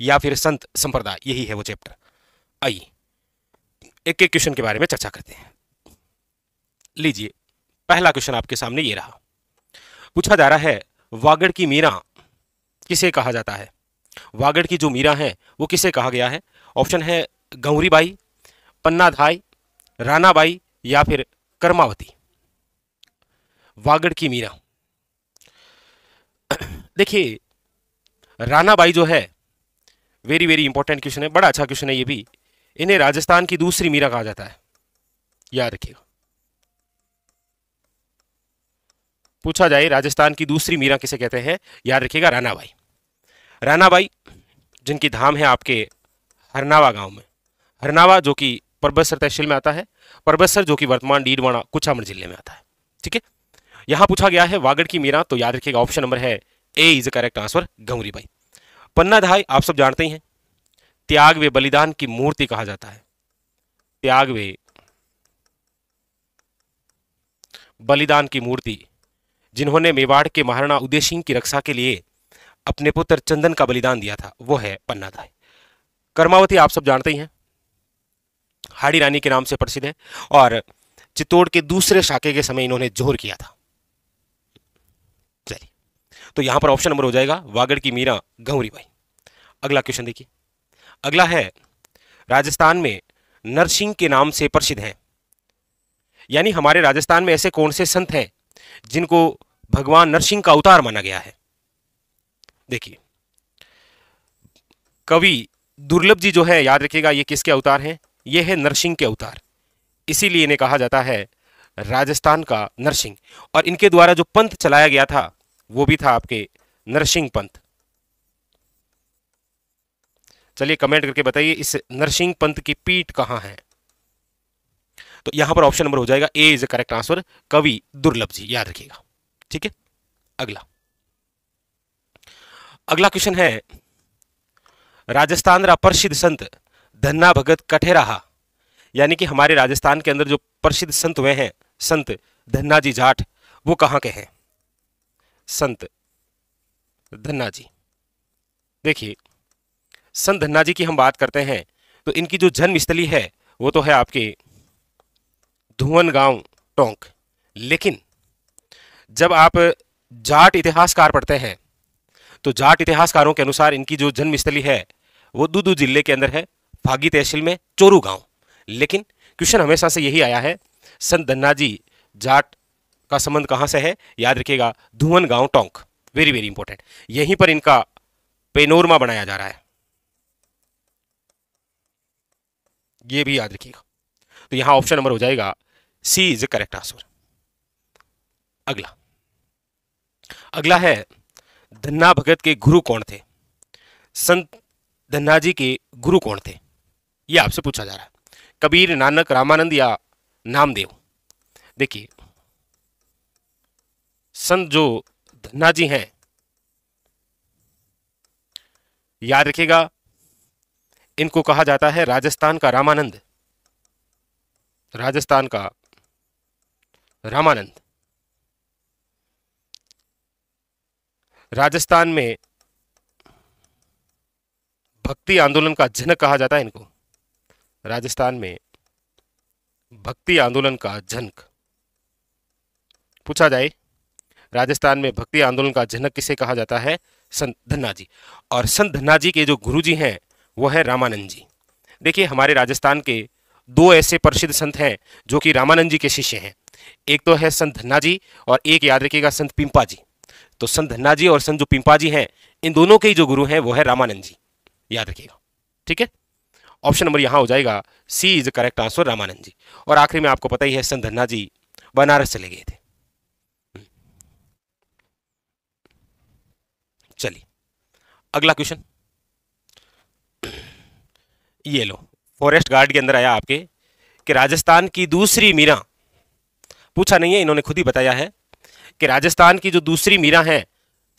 या फिर संत संप्रदाय यही है वो चैप्टर आइए एक एक क्वेश्चन के बारे में चर्चा करते हैं लीजिए पहला क्वेश्चन आपके सामने ये रहा पूछा जा रहा है वागड़ की मीरा किसे कहा जाता है वागड़ की जो मीरा है वो किसे कहा गया है ऑप्शन है गौरी बाई पन्ना धाई राना बाई या फिर कर्मावती वागड़ की मीरा देखिए राना बाई जो है वेरी वेरी इंपॉर्टेंट क्वेश्चन है बड़ा अच्छा क्वेश्चन है ये भी इन्हें राजस्थान की दूसरी मीरा कहा जाता है याद रखिएगा पूछा जाए राजस्थान की दूसरी मीरा किसे कहते हैं याद रखिएगा रानाबाई रानाबाई जिनकी धाम है आपके हरनावा गांव में हरनावा जो कि परबसर तहसील में आता है परबसर जो कि वर्तमान डीडवाड़ा कुछाम जिले में आता है ठीक है यहां पूछा गया है वागड़ की मीरा तो याद रखिएगा ऑप्शन नंबर है A is correct answer Gauribai Panna Dhai आप सब जानते ही हैं त्याग वे बलिदान की मूर्ति कहा जाता है त्याग वे बलिदान की मूर्ति जिन्होंने मेवाड़ के महाराणा उदय सिंह की रक्षा के लिए अपने पुत्र चंदन का बलिदान दिया था वो है पन्ना धाई कर्मावती आप सब जानते ही हैं हाड़ी रानी के नाम से प्रसिद्ध है और चित्तौड़ के दूसरे शाखे के समय इन्होंने जोर किया था चलिए तो यहां पर ऑप्शन नंबर हो जाएगा वागड़ की मीरा गौरी भाई अगला क्वेश्चन देखिए अगला है राजस्थान में नरसिंह के नाम से प्रसिद्ध हैं यानी हमारे राजस्थान में ऐसे कौन से संत हैं जिनको भगवान नरसिंह का अवतार माना गया है देखिए कवि दुर्लभ जी जो है याद रखिएगा ये किसके अवतार हैं ये है नरसिंह के अवतार इसीलिए इन्हें कहा जाता है राजस्थान का नरसिंह और इनके द्वारा जो पंथ चलाया गया था वो भी था आपके नरसिंह पंथ चलिए कमेंट करके बताइए इस नरसिंह पंत की पीठ कहाँ है तो यहां पर ऑप्शन नंबर हो जाएगा ए इज करेक्ट आंसर कवि दुर्लभ जी याद रखिएगा ठीक है अगला अगला क्वेश्चन है राजस्थान रा प्रसिद्ध संत धन्ना भगत कठेराहा यानी कि हमारे राजस्थान के अंदर जो प्रसिद्ध संत हुए हैं संत धन्ना जी जाट वो कहां के हैं संत धन्ना जी देखिए संत धन्ना जी की हम बात करते हैं तो इनकी जो जन्मस्थली है वो तो है आपके धुवन गांव टोंक लेकिन जब आप जाट इतिहासकार पढ़ते हैं तो जाट इतिहासकारों के अनुसार इनकी जो जन्मस्थली है वो दूदू जिले के अंदर है भागी तहसील में चोरू गांव लेकिन क्वेश्चन हमेशा से यही आया है संत धन्ना जी जाट का संबंध कहाँ से है याद रखिएगा धुवन गांव टोंक वेरी वेरी इंपॉर्टेंट यहीं पर इनका पेनोरमा बनाया जा रहा है ये भी याद रखिएगा तो यहां ऑप्शन नंबर हो जाएगा सी इज करेक्ट आंसर अगला अगला है धन्ना भगत के गुरु कौन थे संत धन्ना जी के गुरु कौन थे यह आपसे पूछा जा रहा है कबीर नानक रामानंद या नामदेव देखिए संत जो धन्ना जी हैं याद रखिएगा इनको कहा जाता है राजस्थान का रामानंद राजस्थान का रामानंद राजस्थान में भक्ति आंदोलन का जनक कहा जाता है इनको राजस्थान में भक्ति आंदोलन का जनक पूछा जाए राजस्थान में भक्ति आंदोलन का जनक किसे कहा जाता है संत धन्ना जी और संत धन्ना जी के जो गुरुजी हैं वो है रामानंद जी देखिए हमारे राजस्थान के दो ऐसे प्रसिद्ध संत हैं जो कि रामानंद जी के शिष्य हैं एक तो है संत धन्ना जी और एक याद रखिएगा संत पिंपा जी तो संत धन्ना जी और संत जो पिंपा जी हैं इन दोनों के ही जो गुरु हैं वो है रामानंद जी याद रखिएगा ठीक है ऑप्शन नंबर यहाँ हो जाएगा C is correct answer Ramanand ji और आखिरी में आपको पता ही है संत धन्ना जी बनारस चले गए थे हम्म। चलिए अगला क्वेश्चन ये लो फॉरेस्ट गार्ड के अंदर आया आपके कि राजस्थान की दूसरी मीरा पूछा नहीं है इन्होंने खुद ही बताया है कि राजस्थान की जो दूसरी मीरा है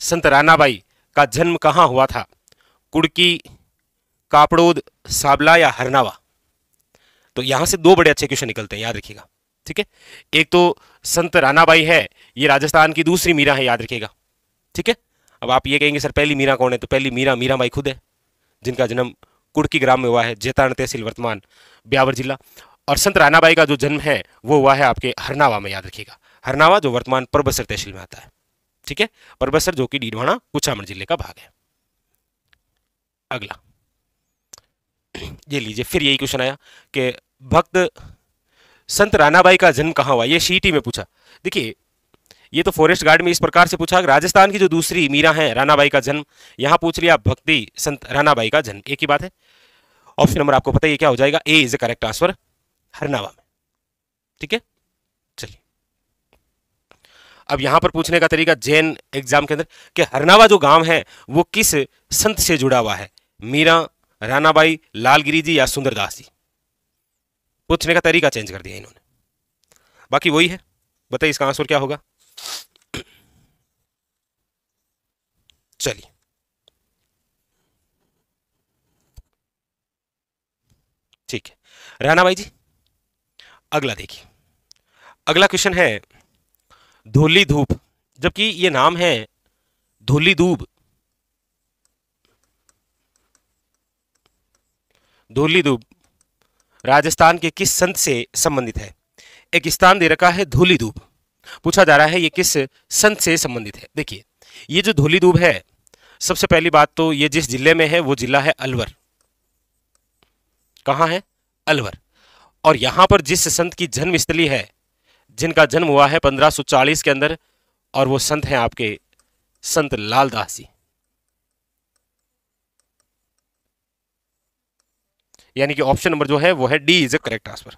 संत रानाबाई का जन्म कहाँ हुआ था कुड़की कापड़ोद साबला या हरनावा तो यहाँ से दो बड़े अच्छे क्वेश्चन निकलते हैं याद रखिएगा ठीक है एक तो संत रानाबाई है ये राजस्थान की दूसरी मीरा है याद रखिएगा ठीक है अब आप ये कहेंगे सर पहली मीरा कौन है तो पहली मीरा मीरा खुद है जिनका जन्म कुड़की ग्राम में हुआ है जेतारण तहसील वर्तमान ब्यावर जिला और संत रानाबाई का जो जन्म है वो हुआ है आपके हरनावा में याद रखिएगा हरनावा जो वर्तमान परबसर तहसील में आता है ठीक है परबसर जो कि डीडवाणा कुछाम जिले का भाग है अगला ये लीजिए फिर यही क्वेश्चन आया कि भक्त संत रानाबाई का जन्म कहाँ हुआ ये सीटी में पूछा देखिए ये तो फॉरेस्ट गार्ड में इस प्रकार से पूछा राजस्थान की जो दूसरी मीरा है रानाबाई का जन्म यहां पूछ लिया भक्ति संत रानाबाई का जन्म एक ही बात है ऑप्शन नंबर आपको पता है क्या हो जाएगा A is the correct answer Harnawa में ठीक है चलिए अब यहां पर पूछने का तरीका जैन एग्जाम के अंदर कि हरनावा जो गांव है वो किस संत से जुड़ा हुआ है मीरा रानाबाई लालगिरी जी या सुंदरदास जी पूछने का तरीका चेंज कर दिया इन्होंने बाकी वही है बताइए इसका आंसर क्या होगा चलिए ठीक है रहना भाई जी अगला देखिए अगला क्वेश्चन है धूली धूप जबकि ये नाम है धूली धूप धूली धूप राजस्थान के किस संत से संबंधित है एक स्थान दे रखा है धूली धूप पूछा जा रहा है ये किस संत से संबंधित है देखिए ये जो धोली धूप है सबसे पहली बात तो ये जिस जिले में है वो जिला है अलवर कहाँ है अलवर और यहाँ पर जिस संत की जन्मस्थली है जिनका जन्म हुआ है 1540 के अंदर और वो संत हैं आपके संत लालदास जी यानी कि ऑप्शन नंबर जो है वो है D is a correct answer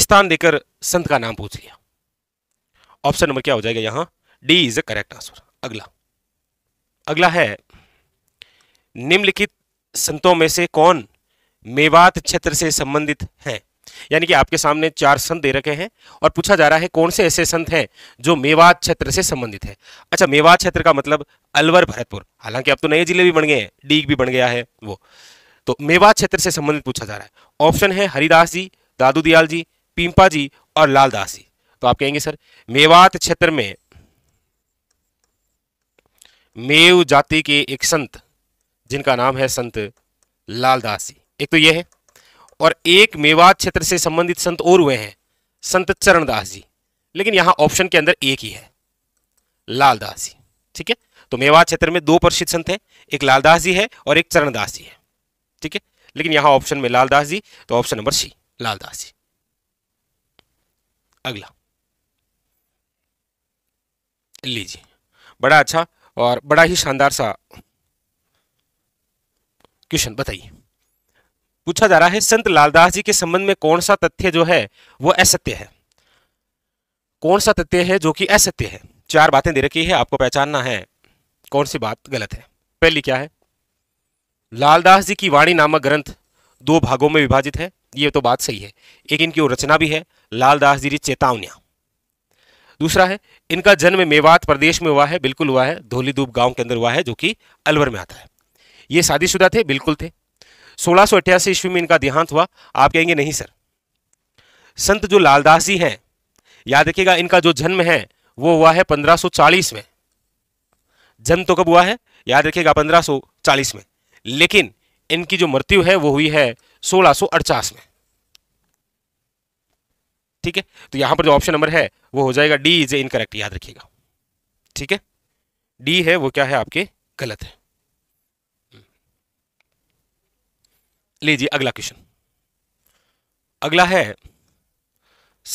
स्थान देकर संत का नाम पूछ लिया ऑप्शन नंबर क्या हो जाएगा यहाँ D is a correct answer अगला अगला है निम्नलिखित संतों में से कौन मेवात क्षेत्र से संबंधित हैं यानी कि आपके सामने चार संत दे रखे हैं और पूछा जा रहा है कौन से ऐसे संत हैं जो मेवात क्षेत्र से संबंधित है अच्छा मेवात क्षेत्र का मतलब अलवर भरतपुर हालांकि अब तो नए जिले भी बन गए हैं डीग भी बन गया है वो तो मेवात क्षेत्र से संबंधित पूछा जा रहा है ऑप्शन है हरिदास जी दादू दयाल जी पिंपा जी और लालदास जी तो आप कहेंगे सर मेवात क्षेत्र में मेव जाति के एक संत जिनका नाम है संत लालदास जी एक तो यह है और एक मेवात क्षेत्र से संबंधित संत और हुए हैं संत चरणदास जी लेकिन यहां ऑप्शन के अंदर एक ही है लालदास जी ठीक है तो मेवात क्षेत्र में दो प्रसिद्ध संत हैं एक लालदास जी है और एक चरणदास जी है ठीक है लेकिन यहां ऑप्शन में लालदास जी तो option number C Laldas ji अगला लीजिए बड़ा अच्छा और बड़ा ही शानदार सा क्वेश्चन बताइए पूछा जा रहा है संत लालदास जी के संबंध में कौन सा तथ्य जो है वो असत्य है कौन सा तथ्य है जो कि असत्य है चार बातें दे रखी है आपको पहचानना है कौन सी बात गलत है पहली क्या है लालदास जी की वाणी नामक ग्रंथ दो भागों में विभाजित है ये तो बात सही है एक इनकी रचना भी है लालदास जी की चेतावनियां दूसरा है इनका जन्म मेवात प्रदेश में हुआ है बिल्कुल हुआ है धोलीधूप गांव के अंदर हुआ है जो कि अलवर में आता है ये शादीशुदा थे बिल्कुल थे सोलह सौ ईस्वी में इनका देहांत हुआ आप कहेंगे नहीं सर संत जो लालदास जी हैं याद रखिएगा इनका जो जन्म है वो हुआ है 1540 में जन्म तो कब हुआ है याद रखिएगा 1540 में लेकिन इनकी जो मृत्यु है वो हुई है सोलह में ठीक है तो यहां पर जो ऑप्शन नंबर है वो हो जाएगा डी इज ए इनकरेक्ट याद रखिएगा ठीक है डी है वो क्या है आपके गलत है हम्म। लीजिए अगला क्वेश्चन अगला है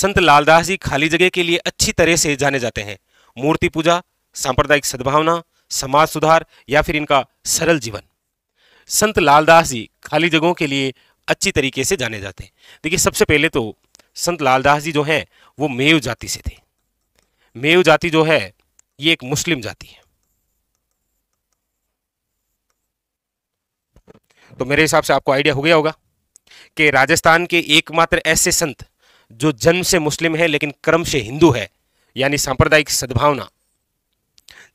संत लालदास जी खाली जगह के लिए अच्छी तरह से जाने जाते हैं मूर्ति पूजा सांप्रदायिक सद्भावना समाज सुधार या फिर इनका सरल जीवन संत लालदास जी खाली जगहों के लिए अच्छी तरीके से जाने जाते हैं देखिए सबसे पहले तो संत लालदास जी जो हैं वो मेव जाति से थे मेव जाति जो है ये एक मुस्लिम जाति है तो मेरे हिसाब से आपको आइडिया हो गया होगा कि राजस्थान के एकमात्र ऐसे संत जो जन्म से मुस्लिम है लेकिन कर्म से हिंदू है यानी सांप्रदायिक सद्भावना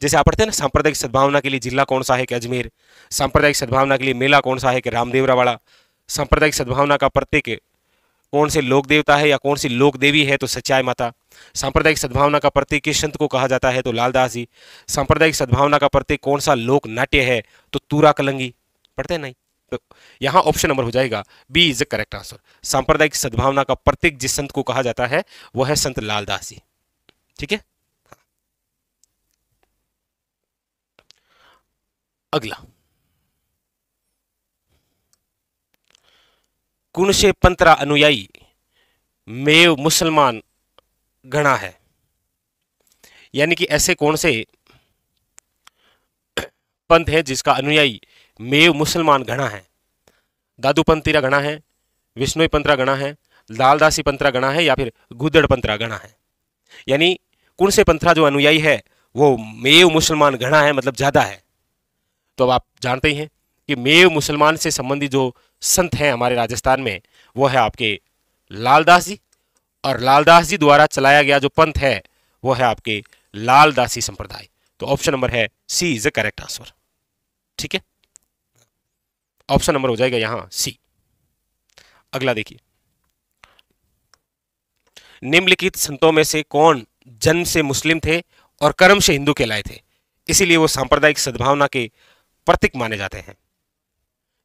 जैसे आप पढ़ते हैं ना सांप्रदायिक सद्भावना के लिए जिला कौन सा है कि अजमेर सांप्रदायिक सद्भावना के लिए मेला कौन सा है कि रामदेवरावाड़ा सांप्रदायिक सद्भावना का प्रत्येक कौन से लोक देवता है या कौन सी लोक देवी है तो सच्चाई माता सांप्रदायिक सद्भावना का प्रतीक किस संत को कहा जाता है तो लालदास जी सांप्रदायिक सद्भावना का प्रतीक कौन सा लोक नाट्य है तो तूरा कलंगी पढ़ते नहीं तो यहाँ ऑप्शन नंबर हो जाएगा B is the correct answer सांप्रदायिक सद्भावना का प्रतीक जिस संत को कहा जाता है वह है संत लालदास जी ठीक है अगला कुनशे पंतरा अनुयायी मेव मुसलमान घना है यानी कि ऐसे कौन से पंथ है जिसका अनुयायी मेव मुसलमान घना है दादू पंतीरा घना है विष्णु पंतरा गणा है लालदासी पंतरा गणा है या फिर गुदड़ पंतरा गणा है यानी कौन से पंथरा जो अनुयायी है वो मेव मुसलमान घना है मतलब ज़्यादा है तो अब आप जानते ही हैं कि मेव मुसलमान से संबंधित जो संत हैं हमारे राजस्थान में वो है आपके लालदास जी और लालदास जी द्वारा चलाया गया जो पंथ है वो है आपके लालदासी संप्रदाय तो ऑप्शन नंबर है C is a correct answer ठीक है ऑप्शन नंबर हो जाएगा यहां सी अगला देखिए निम्नलिखित संतों में से कौन जन्म से मुस्लिम थे और कर्म से हिंदू कहलाए थे इसीलिए वो सांप्रदायिक सद्भावना के प्रतीक माने जाते हैं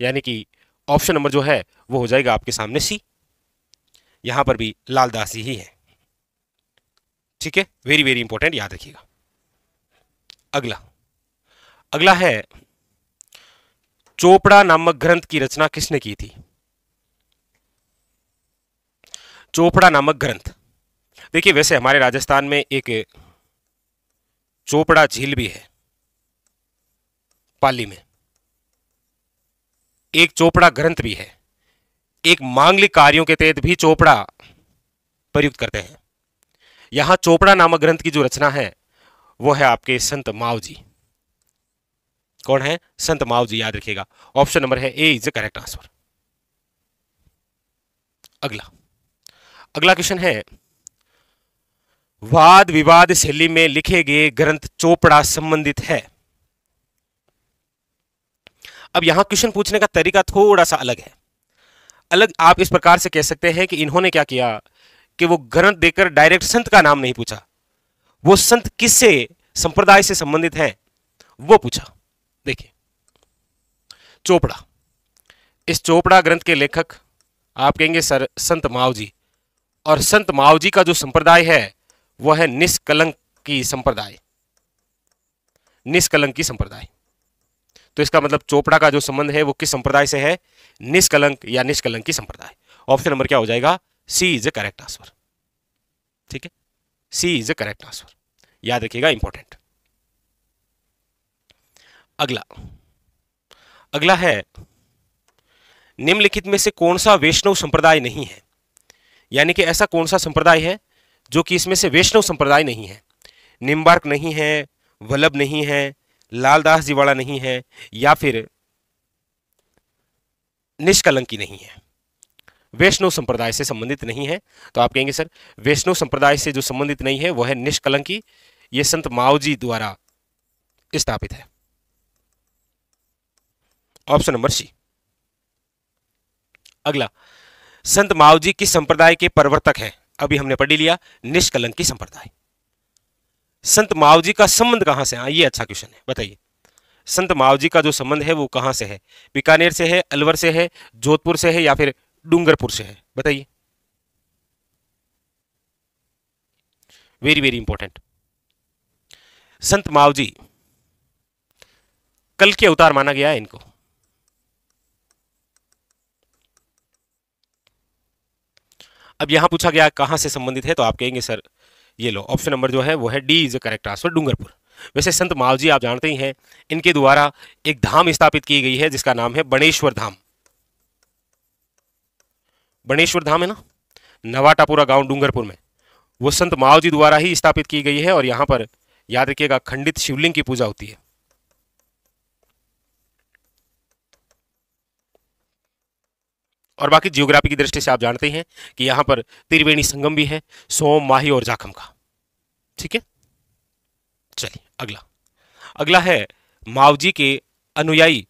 यानी कि ऑप्शन नंबर जो है वो हो जाएगा आपके सामने सी यहां पर भी लालदास ही है ठीक है वेरी वेरी इंपॉर्टेंट याद रखिएगा अगला अगला है चोपड़ा नामक ग्रंथ की रचना किसने की थी चोपड़ा नामक ग्रंथ देखिए वैसे हमारे राजस्थान में एक चोपड़ा झील भी है पाली में एक चोपड़ा ग्रंथ भी है एक मांगलिक कार्यों के तहत भी चोपड़ा प्रयुक्त करते हैं यहां चोपड़ा नामक ग्रंथ की जो रचना है वो है आपके संत माव जी कौन है संत माव जी याद रखिएगा ऑप्शन नंबर है A is the correct answer अगला अगला क्वेश्चन है वाद विवाद शैली में लिखे गए ग्रंथ चोपड़ा संबंधित है अब यहाँ क्वेश्चन पूछने का तरीका थोड़ा सा अलग है अलग आप इस प्रकार से कह सकते हैं कि इन्होंने क्या किया कि वो ग्रंथ देकर डायरेक्ट संत का नाम नहीं पूछा वो संत किससे संप्रदाय से संबंधित हैं वो पूछा देखिए चोपड़ा इस चोपड़ा ग्रंथ के लेखक आप कहेंगे सर संत माव जी और संत माव जी का जो संप्रदाय है वह है निष्कलंक की संप्रदाय निष्कलंक की संप्रदाय तो इसका मतलब चोपड़ा का जो संबंध है वो किस संप्रदाय से है निष्कलंक या की संप्रदाय ऑप्शन नंबर क्या हो जाएगा C is a correct answer ठीक है C is a correct answer याद रखिएगा इंपॉर्टेंट अगला अगला है निम्नलिखित में से कौन सा वैष्णव संप्रदाय नहीं है यानी कि ऐसा कौन सा संप्रदाय है जो कि इसमें से वैष्णव संप्रदाय नहीं है निम्बार्क नहीं है वल्लभ नहीं है लालदास जी वाला नहीं है या फिर निष्कलंकी नहीं है वैष्णव संप्रदाय से संबंधित नहीं है तो आप कहेंगे सर वैष्णव संप्रदाय से जो संबंधित नहीं है वह है निष्कलंकी ये संत माओजी द्वारा स्थापित है ऑप्शन नंबर सी अगला संत माओजी किस संप्रदाय के प्रवर्तक हैं अभी हमने पढ़ी लिया निष्कलंकी संप्रदाय संत मावजी का संबंध कहाँ से है हाँ, ये अच्छा क्वेश्चन है बताइए संत मावजी का जो संबंध है वो कहाँ से है बीकानेर से है अलवर से है जोधपुर से है या फिर डूंगरपुर से है बताइए वेरी वेरी इंपॉर्टेंट संत मावजी कल के अवतार माना गया है इनको अब यहां पूछा गया कहां से संबंधित है तो आप कहेंगे सर ये लो ऑप्शन नंबर जो है वो है D is a correct answer Dungarpur वैसे संत मावजी आप जानते ही हैं इनके द्वारा एक धाम स्थापित की गई है जिसका नाम है बणेश्वर धाम बणेश्वर धाम है ना नवाटापुरा गांव डूंगरपुर में वो संत मावजी द्वारा ही स्थापित की गई है और यहां पर याद रखिएगा खंडित शिवलिंग की पूजा होती है और बाकी जियोग्राफी की दृष्टि से आप जानते हैं कि यहां पर त्रिवेणी संगम भी है सोम माही और जाखम का ठीक है चलिए अगला अगला है मावजी के अनुयायी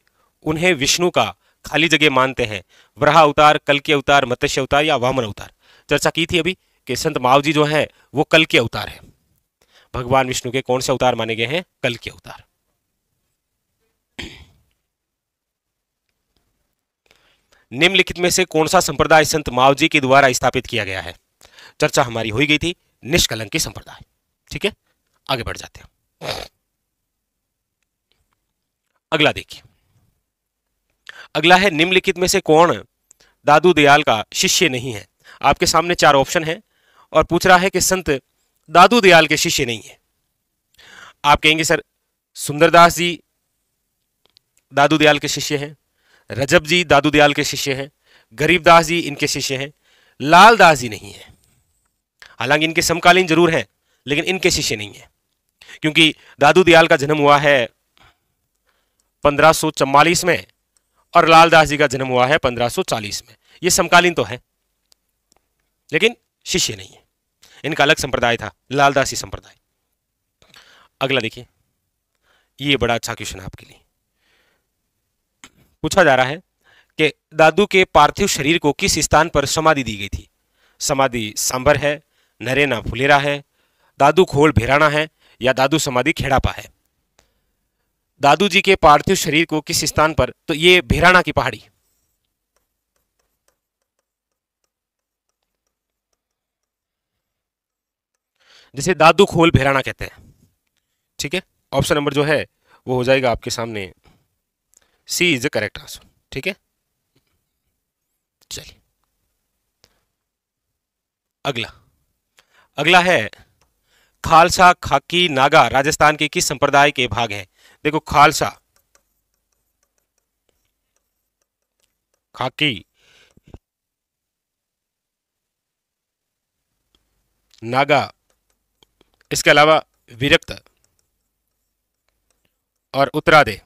उन्हें विष्णु का खाली जगह मानते हैं वराह अवतार कल के अवतार मत्स्य अवतार या वामन अवतार चर्चा की थी अभी कि संत मावजी जो है वो कल के अवतार है भगवान विष्णु के कौन से अवतार माने गए हैं कल के अवतार निम्नलिखित में से कौन सा संप्रदाय संत मावजी के द्वारा स्थापित किया गया है चर्चा हमारी हो गई थी निष्कलंकी संप्रदाय ठीक है आगे बढ़ जाते हैं अगला देखिए अगला है निम्नलिखित में से कौन दादू दयाल का शिष्य नहीं है आपके सामने चार ऑप्शन है और पूछ रहा है कि संत दादू दयाल के शिष्य नहीं है आप कहेंगे सर सुंदरदास जी दादू दयाल के शिष्य हैं रजब जी दादू दयाल के शिष्य हैं गरीबदास जी इनके शिष्य हैं लाल दास जी नहीं है हालांकि इनके समकालीन जरूर हैं लेकिन इनके शिष्य नहीं है क्योंकि दादू दयाल का जन्म हुआ है पंद्रह में और लालदास जी का जन्म हुआ है 1540 में ये समकालीन तो है लेकिन शिष्य नहीं है इनका अलग संप्रदाय था लालदासी संप्रदाय अगला देखिए ये बड़ा अच्छा क्वेश्चन है आपके लिए पूछा जा रहा है कि दादू के पार्थिव शरीर को किस स्थान पर समाधि दी गई थी समाधि सांभर है नरेना फुलेरा है दादू खोल भेराना है या दादू समाधि खेड़ापा है दादू जी के पार्थिव शरीर को किस स्थान पर तो ये भेराना की पहाड़ी जिसे दादू खोल भेराना कहते हैं ठीक है ऑप्शन नंबर जो है वो हो जाएगा आपके सामने C is the correct answer ठीक है चलिए अगला अगला है खालसा खाकी नागा राजस्थान के किस संप्रदाय के भाग हैं देखो खालसा खाकी नागा इसके अलावा विरक्त और उत्तरादे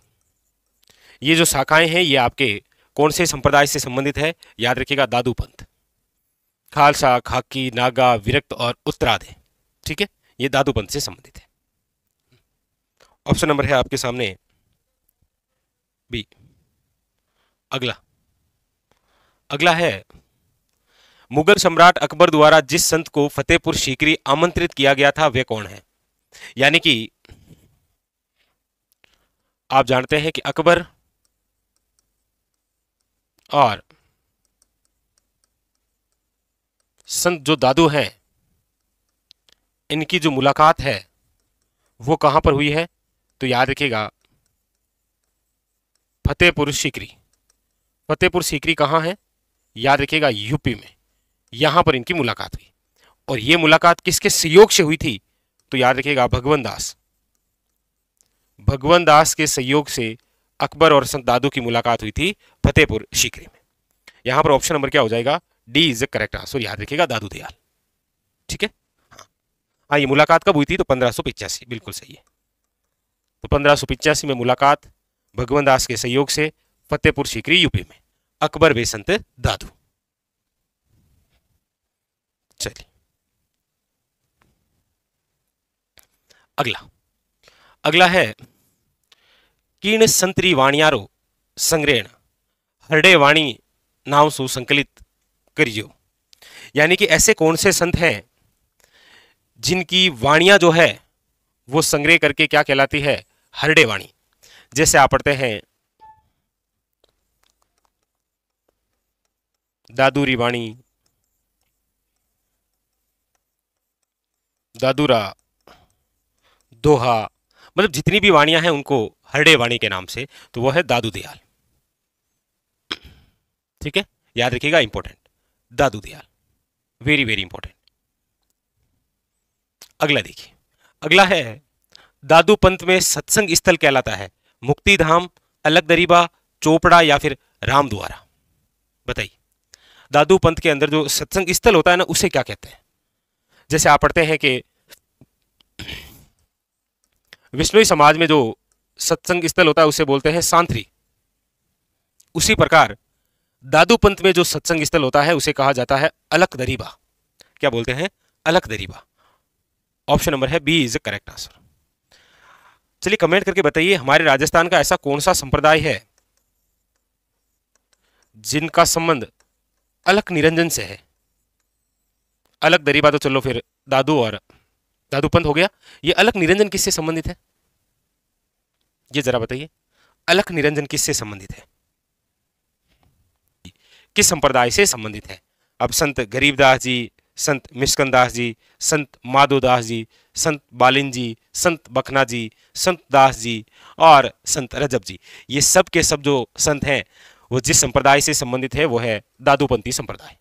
ये जो शाखाएं हैं ये आपके कौन से संप्रदाय से संबंधित है याद रखिएगा दादू पंथ खालसा खाकी नागा विरक्त और उत्तराधे ठीक है ये दादू पंथ से संबंधित है ऑप्शन नंबर है आपके सामने बी अगला अगला है मुगल सम्राट अकबर द्वारा जिस संत को फतेहपुर सीकरी आमंत्रित किया गया था वे कौन है यानी कि आप जानते हैं कि अकबर और संत जो दादू हैं इनकी जो मुलाकात है वो कहाँ पर हुई है तो याद रखिएगा फतेहपुर सीकरी फतेहपुर सीकरी कहाँ है याद रखिएगा यूपी में यहाँ पर इनकी मुलाकात हुई और ये मुलाकात किसके सहयोग से हुई थी तो याद रखिएगा भगवान दास भगवान दास के सहयोग से अकबर और संत दादू की मुलाकात हुई थी फतेहपुर सीकरी में यहां पर ऑप्शन नंबर क्या हो जाएगा D is the correct answer याद रखिएगा दादू दयाल ठीक है हाँ।, हाँ ये मुलाकात कब हुई थी तो पंद्रह बिल्कुल सही है तो पंद्रह में मुलाकात भगवान दास के सहयोग से फतेहपुर सीकरी यूपी में अकबर बेसंत दादू चलिए अगला अगला है कीर्ण संतरी वाणियारो संग्रहण हृदय वाणी नाम सुसंकलित संकलित करियो यानी कि ऐसे कौन से संत हैं जिनकी वाणियां जो है वो संग्रह करके क्या कहलाती है हरडे वाणी जैसे आप पढ़ते हैं दादूरी वाणी दादूरा दोहा मतलब जितनी भी वाणियां हैं उनको हरडे वाणी के नाम से तो वो है दादू दयाल ठीक है याद रखिएगा important Dadu Dayal very very important अगला देखिए अगला है दादू पंथ में सत्संग स्थल कहलाता है मुक्ति धाम अलग दरीबा चोपड़ा या फिर राम द्वारा बताइए दादू पंथ के अंदर जो सत्संग स्थल होता है ना उसे क्या कहते हैं जैसे आप पढ़ते हैं कि विष्णुई समाज में जो सत्संग स्थल होता है उसे बोलते हैं सांत्री उसी प्रकार दादू पंत में जो सत्संग स्थल होता है उसे कहा जाता है अलक दरीबा क्या बोलते हैं अलक दरीबा ऑप्शन नंबर है बी इज करेक्ट आंसर चलिए कमेंट करके बताइए हमारे राजस्थान का ऐसा कौन सा संप्रदाय है जिनका संबंध अलक निरंजन से है अलग दरीबा तो चलो फिर दादू और दादू पंथ हो गया ये अलग निरंजन किससे संबंधित है ये जरा बताइए अलग निरंजन किससे संबंधित है किस संप्रदाय से संबंधित हैं अब संत गरीबदास जी संत मिस्कनदास जी संत माधोदास जी संत बालिन जी संत बखना जी संत दास जी और संत रजब जी ये सब के सब जो संत हैं वो जिस संप्रदाय से संबंधित है वो है दादूपंथी संप्रदाय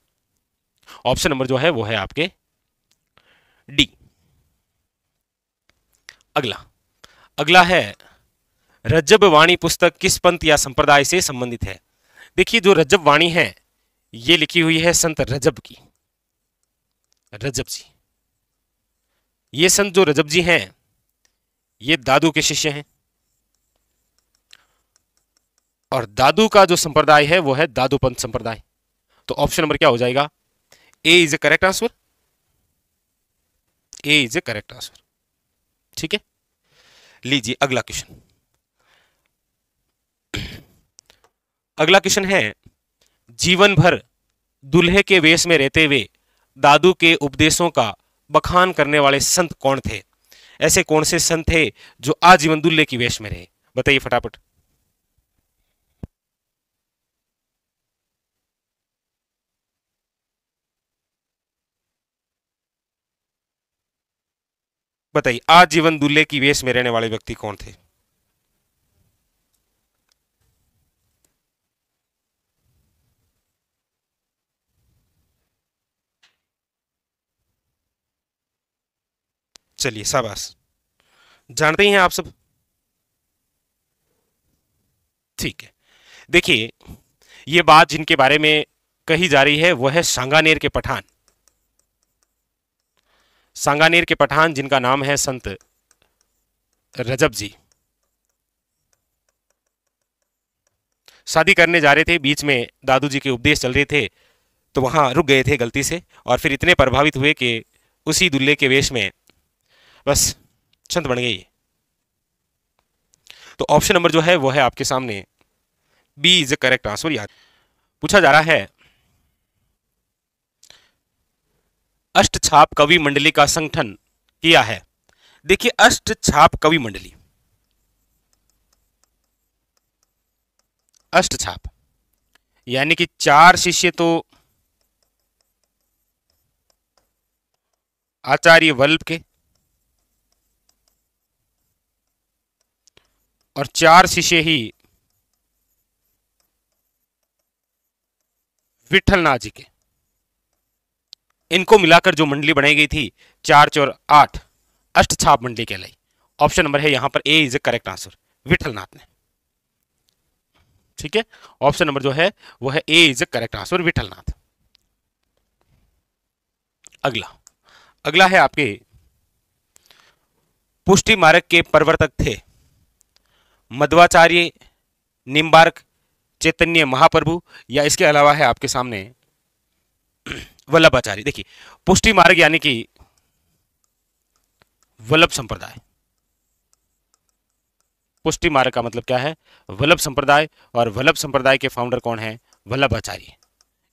ऑप्शन नंबर जो है वो है आपके डी अगला अगला है रजब वाणी पुस्तक किस पंथ या संप्रदाय से संबंधित है देखिए जो रजब वाणी है ये लिखी हुई है संत रजब की रजब जी ये संत जो रजब जी हैं ये दादू के शिष्य हैं और दादू का जो संप्रदाय है वो है दादू पंथ संप्रदाय तो ऑप्शन नंबर क्या हो जाएगा A is a correct answer A is a correct answer ठीक है लीजिए अगला क्वेश्चन अगला क्वेश्चन है जीवन भर दुल्हे के वेश में रहते हुए दादू के उपदेशों का बखान करने वाले संत कौन थे ऐसे कौन से संत थे जो आजीवन दुल्हे की वेश में रहे बताइए फटाफट बताइए आजीवन दूल्हे की वेश में रहने वाले व्यक्ति कौन थे चलिए शाबाश जानते ही हैं आप सब ठीक है देखिए ये बात जिनके बारे में कही जा रही है वह है सांगानेर के पठान सांगानेर के पठान जिनका नाम है संत रजब जी शादी करने जा रहे थे बीच में दादू जी के उपदेश चल रहे थे तो वहां रुक गए थे गलती से और फिर इतने प्रभावित हुए कि उसी दुल्हे के वेश में बस छंद बन गई तो ऑप्शन नंबर जो है वो है आपके सामने B is a correct answer याद पूछा जा रहा है अष्ट छाप कवि मंडली का संगठन किया है देखिए अष्ट छाप कवि मंडली अष्ट छाप यानी कि चार शिष्य तो आचार्य वल्प के और चार शिष्य ही विठल नाथ जी के इनको मिलाकर जो मंडली बनाई गई थी चार चौर आठ अष्ट छाप मंडली कहलाई ऑप्शन नंबर है यहां पर A is a correct answer Vitthal Nath ने ठीक है ऑप्शन नंबर जो है वो है A is a correct answer Vitthal Nath अगला अगला है आपके पुष्टि मार्ग के प्रवर्तक थे मध्वाचार्य निम्बार्क चैतन्य महाप्रभु या इसके अलावा है आपके सामने वल्लभाचार्य देखिए पुष्टि मार्ग यानी कि वल्लभ संप्रदाय पुष्टि मार्ग का मतलब क्या है वल्लभ संप्रदाय और वल्लभ संप्रदाय के फाउंडर कौन है वल्लभाचार्य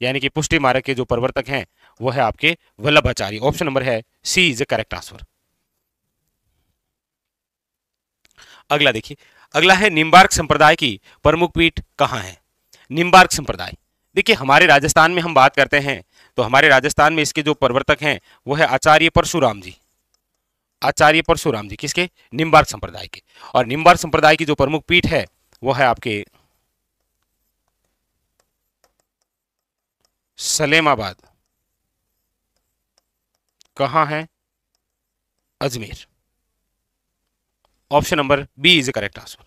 यानी कि पुष्टि मार्ग के जो प्रवर्तक हैं वो है आपके वल्लभाचार्य ऑप्शन नंबर है C is a correct answer अगला देखिए अगला है निम्बार्क संप्रदाय की प्रमुख पीठ कहाँ है निम्बार्क संप्रदाय देखिए हमारे राजस्थान में हम बात करते हैं तो हमारे राजस्थान में इसके जो प्रवर्तक हैं वो है आचार्य परशुराम जी आचार्य परशुराम जी किसके निम्बार्क संप्रदाय के और निम्बार्क संप्रदाय की जो प्रमुख पीठ है वो है आपके सलेमाबाद कहाँ है Ajmer option number B is correct answer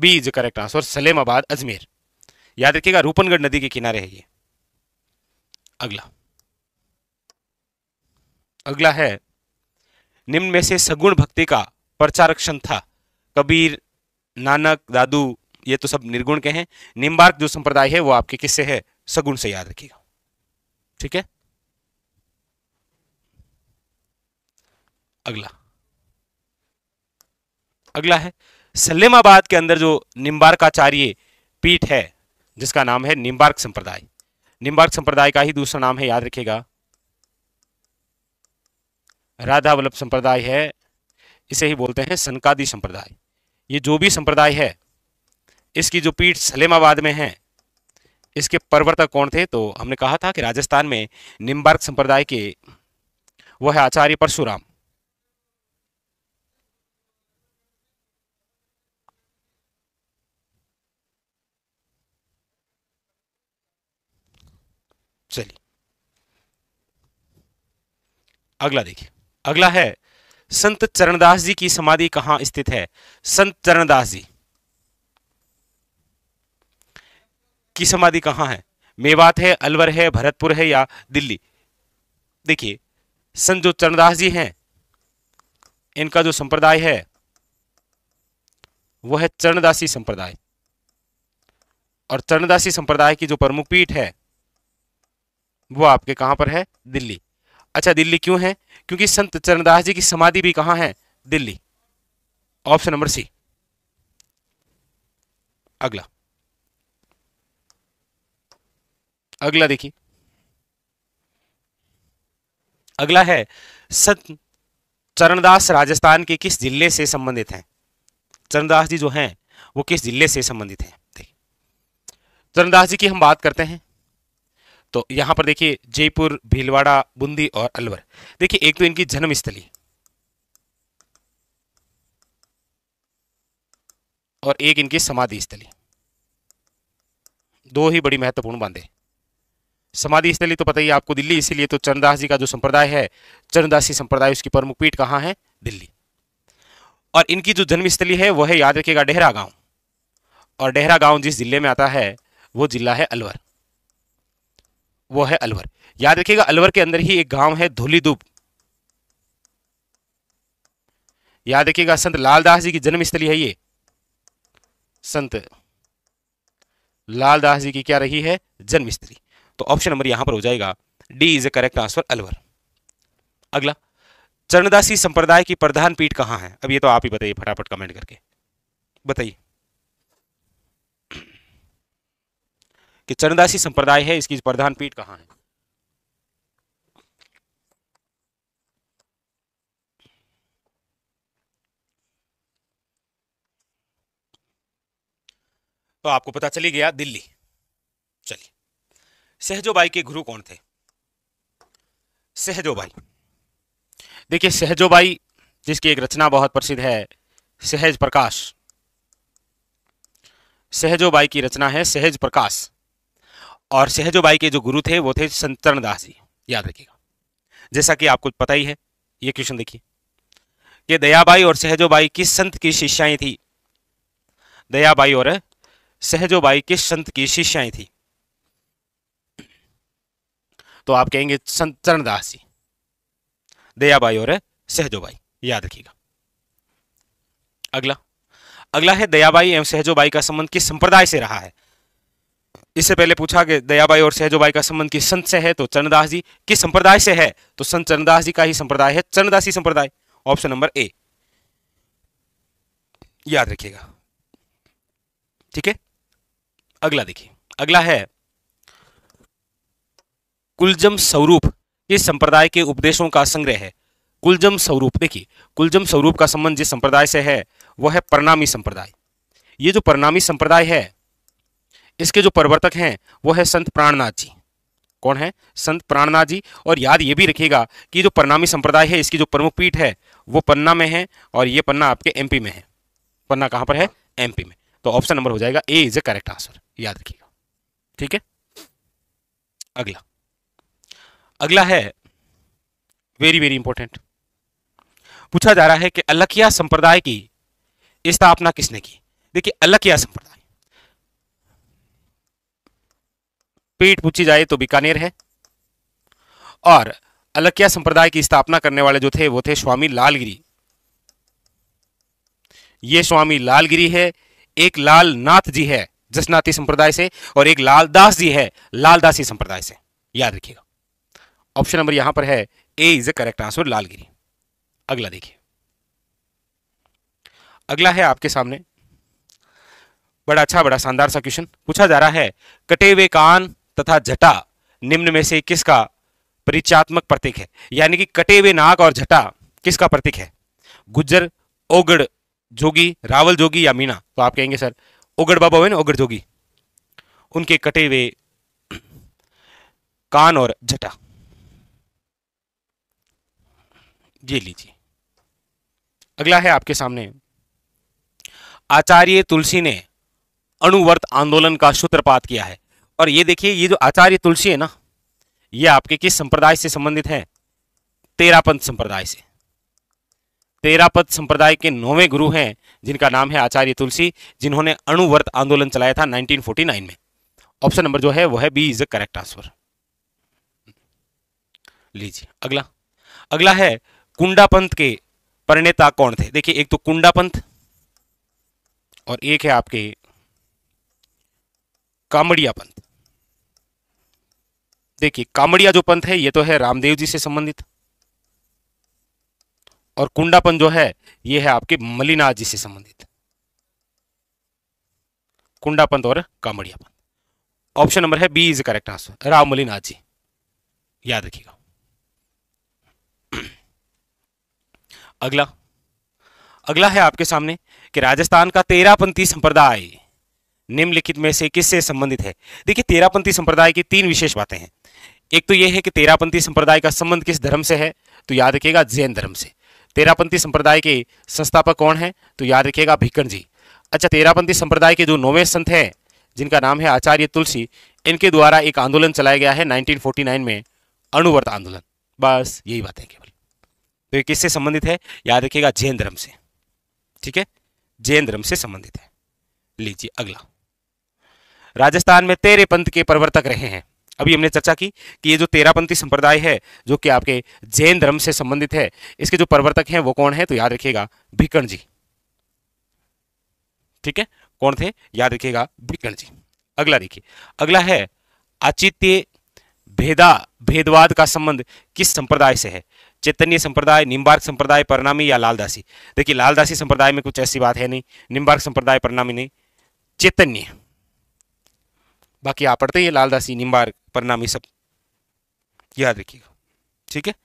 B is correct answer Salemabad Ajmer याद रखिएगा रूपनगढ़ नदी के किनारे है ये अगला अगला है निम्न में से सगुण भक्ति का प्रचारक था कबीर नानक दादू ये तो सब निर्गुण के हैं निम्बार्क जो संप्रदाय है वो आपके किससे है सगुण से याद रखिएगा ठीक है अगला अगला है सलेमाबाद के अंदर जो निम्बार्काचार्य पीठ है जिसका नाम है निम्बार्क संप्रदाय निम्बार्क संप्रदाय का ही दूसरा नाम है याद रखिएगा राधा वल्लभ संप्रदाय है इसे ही बोलते हैं सनकादि संप्रदाय ये जो भी संप्रदाय है इसकी जो पीठ सलेमाबाद में है इसके प्रवर्तक कौन थे तो हमने कहा था कि राजस्थान में निम्बार्क संप्रदाय के वह है आचार्य परशुराम चलिए अगला देखिए अगला है संत चरणदास जी की समाधि कहां स्थित है संत चरणदास जी की समाधि कहां है मेवात है अलवर है भरतपुर है या दिल्ली देखिए संत जो चरणदास जी हैं इनका जो संप्रदाय है वह है चरणदासी संप्रदाय और चरणदासी संप्रदाय की जो प्रमुख पीठ है वो आपके कहाँ पर है दिल्ली अच्छा दिल्ली क्यों है क्योंकि संत चरणदास जी की समाधि भी कहाँ है दिल्ली ऑप्शन नंबर सी अगला अगला देखिए अगला है संत चरणदास राजस्थान के किस जिले से संबंधित हैं चरणदास जी जो हैं वो किस जिले से संबंधित हैं चरणदास जी की हम बात करते हैं तो यहाँ पर देखिए जयपुर भीलवाड़ा बूंदी और अलवर देखिए एक तो इनकी जन्मस्थली और एक इनकी समाधि स्थली दो ही बड़ी महत्वपूर्ण बांधे समाधि स्थली तो पता ही आपको दिल्ली इसीलिए तो चरणदास जी का जो संप्रदाय है चरणदासी संप्रदाय उसकी प्रमुख पीठ कहाँ है दिल्ली और इनकी जो जन्मस्थली है वह है याद रखेगा डेहरा गांव और डेहरा गांव जिस जिले में आता है वो जिला है अलवर वो है अलवर याद रखिएगा अलवर के अंदर ही एक गांव है धोलीदूब याद रखिएगा संत लालदास जी की जन्मस्थली है ये संत लालदास जी की क्या रही है जन्मस्थली तो ऑप्शन नंबर यहां पर हो जाएगा D is a correct answer Alwar अगला चरणदासी संप्रदाय की प्रधान पीठ कहां है अब ये तो आप ही बताइए फटाफट कमेंट करके बताइए कि चरणदासी संप्रदाय है इसकी प्रधान पीठ कहाँ है तो आपको पता चली गया दिल्ली चलिए सहजोबाई के गुरु कौन थे सहजोबाई देखिए सहजोबाई जिसकी एक रचना बहुत प्रसिद्ध है सहज प्रकाश सहजोबाई की रचना है सहज प्रकाश और सहजोबाई के जो गुरु थे वो थे संतरण दास जी याद रखिएगा जैसा कि आपको पता ही है ये क्वेश्चन देखिए कि दयाबाई और सहजोबाई किस संत की शिष्याएं थी दयाबाई और सहजोबाई किस संत की शिष्याएं थी तो आप कहेंगे संतरण दास जी दयाबाई और सहजोबाई याद रखिएगा अगला अगला है दयाबाई एवं सहजोबाई का संबंध किस संप्रदाय से रहा है इससे पहले पूछा कि दयाबाई और सहजोबाई का संबंध किस संत से है तो चरणदास जी किस संप्रदाय से है तो संत चरणदास जी का ही संप्रदाय है चरणदासी संप्रदाय ऑप्शन नंबर ए याद रखिएगा ठीक है अगला देखिए अगला है कुलजम स्वरूप किस संप्रदाय के उपदेशों का संग्रह है कुलजम स्वरूप देखिए कुलजम स्वरूप का संबंध जिस संप्रदाय से है वह है परनामी संप्रदाय ये जो परनामी संप्रदाय है इसके जो प्रवर्तक हैं वो है संत प्राणनाथ जी कौन है संत प्राणनाथ जी और याद ये भी रखिएगा कि जो परनामी संप्रदाय है इसकी जो प्रमुख पीठ है वो पन्ना में है और ये पन्ना आपके एमपी में है पन्ना कहां पर है एमपी में तो ऑप्शन नंबर हो जाएगा A is a correct answer याद रखिएगा ठीक है अगला अगला है वेरी वेरी इंपॉर्टेंट पूछा जा रहा है कि अलकिया संप्रदाय की स्थापना किसने की देखिए अलकिया संप्रदाय पीठ पूछी जाए तो बीकानेर है और अलकिया संप्रदाय की स्थापना करने वाले जो थे वो थे स्वामी लालगिरी ये स्वामी लालगिरी है एक लाल नाथ जी है जसनाथी संप्रदाय से और एक लालदास जी है लालदासी संप्रदाय से याद रखिएगा ऑप्शन नंबर यहां पर है A is a correct answer Lalgiri अगला देखिए अगला है आपके सामने बड़ा अच्छा बड़ा शानदार सा क्वेश्चन पूछा जा रहा है कटे हुए कान तथा जटा निम्न में से किसका परिचयात्मक प्रतीक है यानी कि कटे हुए नाक और जटा किसका प्रतीक है गुज्जर ओगड़ जोगी रावल जोगी या मीना तो आप कहेंगे सर ओगड़ बाबा हुए ना ओगड़ जोगी उनके कटे हुए कान और जटा ये लीजिए अगला है आपके सामने आचार्य तुलसी ने अणुवर्त आंदोलन का सूत्रपात किया है और ये देखिए ये जो आचार्य तुलसी है ना ये आपके किस संप्रदाय से संबंधित है तेरापंथ संप्रदाय से तेरापंथ संप्रदाय के नौवे गुरु हैं जिनका नाम है आचार्य तुलसी जिन्होंने अणुवर्त आंदोलन चलाया था 1949 में ऑप्शन नंबर जो है वह है B is a correct answer लीजिए अगला अगला है कुंडापंथ के परिणेता कौन थे देखिए एक तो कुंडापंथ और एक है आपके कामड़िया पंथ देखिए कामड़िया जो पंथ है ये तो है रामदेव जी से संबंधित और कुंडापन जो है ये है आपके मलिनाथ जी से संबंधित कुंडापंथ और कामड़िया पंथ ऑप्शन नंबर है B is correct answer Ram Mallinath ji याद रखिएगा अगला अगला है आपके सामने कि राजस्थान का तेरापंथी संप्रदाय निम्नलिखित में से किससे संबंधित है देखिए तेरापंथी संप्रदाय की तीन विशेष बातें हैं एक तो यह है कि तेरापंथी संप्रदाय का संबंध किस धर्म से है तो याद रखिएगा जैन धर्म से तेरापंथी संप्रदाय के संस्थापक कौन है तो याद रखिएगा भिकन जी अच्छा तेरापंथी संप्रदाय के जो नौवें संत हैं जिनका नाम है आचार्य तुलसी इनके द्वारा एक आंदोलन चलाया गया है 1949 में अणुवर्त आंदोलन बस यही बात है केवल तो ये किससे संबंधित है याद रखिएगा जैन धर्म से ठीक है जैन धर्म से संबंधित है लीजिए अगला राजस्थान में तेरे पंथ के प्रवर्तक रहे हैं अभी हमने चर्चा की कि ये जो तेरापंथी संप्रदाय है जो कि आपके जैन धर्म से संबंधित है इसके जो प्रवर्तक हैं वो कौन है तो याद रखिएगा भिकण जी ठीक है कौन थे याद रखिएगा भिकण जी अगला देखिए अगला है आचित्य भेदा भेदवाद का संबंध किस संप्रदाय से है चैतन्य संप्रदाय निम्बार्क संप्रदाय परिणामी या लालदासी देखिए लालदासी संप्रदाय में कुछ ऐसी बात है नहीं निम्बार्क संप्रदाय परिणामी नहीं चैतन्य बाकी आप पढ़ते ही लालदासी निम्बार परिणाम ये सब याद रखिएगा ठीक है